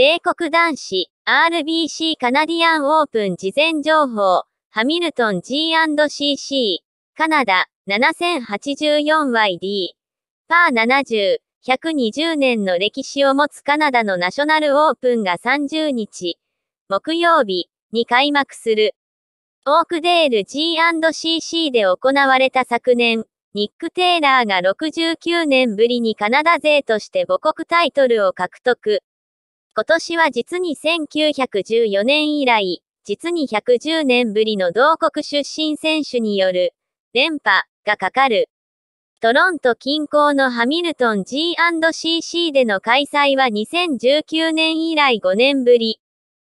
米国男子 RBC カナディアンオープン事前情報ハミルトン G&CC カナダ 7084YD パー70 120年の歴史を持つカナダのナショナルオープンが30日木曜日に開幕するオークデール G&CC で行われた昨年ニック・テイラーが69年ぶりにカナダ勢として母国タイトルを獲得。今年は実に1914年以来、実に110年ぶりの同国出身選手による連覇がかかる。トロント近郊のハミルトン G&CC での開催は2019年以来5年ぶり。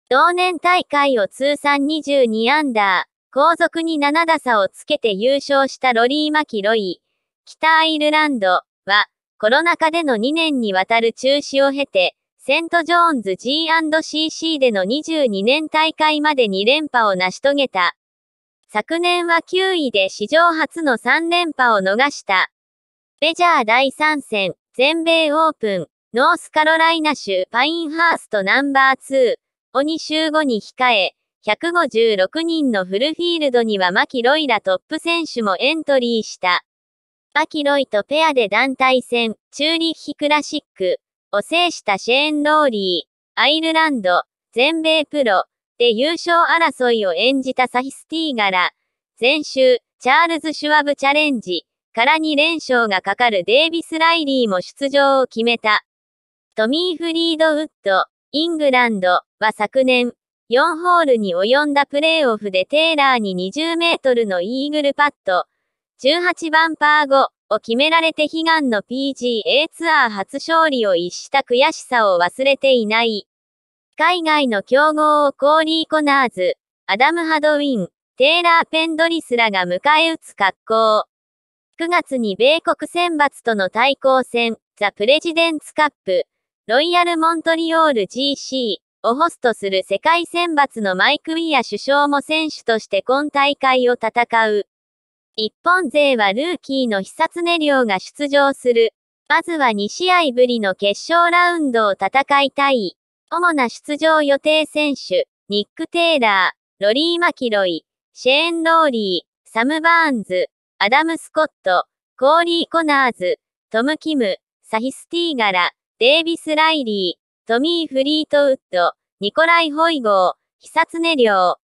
同年大会を通算22アンダー、後続に7打差をつけて優勝したロリー・マキロイ、北アイルランドは、コロナ禍での2年にわたる中止を経て、セント・ジョーンズ G&CC での22年大会まで2連覇を成し遂げた。昨年は9位で史上初の3連覇を逃した。メジャー第3戦、全米オープン、ノースカロライナ州パインハーストナンバー2を2週後に控え、156人のフルフィールドにはマキロイらトップ選手もエントリーした。マキロイとペアで団体戦、チューリッヒクラシック、を制したシェーン・ローリー、アイルランド、全米プロで優勝争いを演じたサヒスティーガラ、前週、チャールズ・シュワブチャレンジから2連勝がかかるデイビス・ライリーも出場を決めた。トミー・フリードウッド、イングランドは昨年、4ホールに及んだプレーオフでテイラーに20メートルのイーグルパット、18番パー5を決められて悲願の PGA ツアー初勝利を逸した悔しさを忘れていない。海外の競合をコーリー・コナーズ、アダム・ハドウィン、テイラー・ペンドリスらが迎え撃つ格好。9月に米国選抜との対抗戦、ザ・プレジデンツカップ、ロイヤル・モントリオール GC をホストする世界選抜のマイク・ウィア首相も選手として今大会を戦う。日本勢はルーキーの久常亮が出場する。まずは2試合ぶりの決勝ラウンドを戦いたい。主な出場予定選手、ニック・テイラー、ロリー・マキロイ、シェーン・ローリー、サム・バーンズ、アダム・スコット、コーリー・コナーズ、トム・キム、サヒスティーガラ、デイビス・ライリー、トミー・フリートウッド、ニコライ・ホイゴー、久常亮、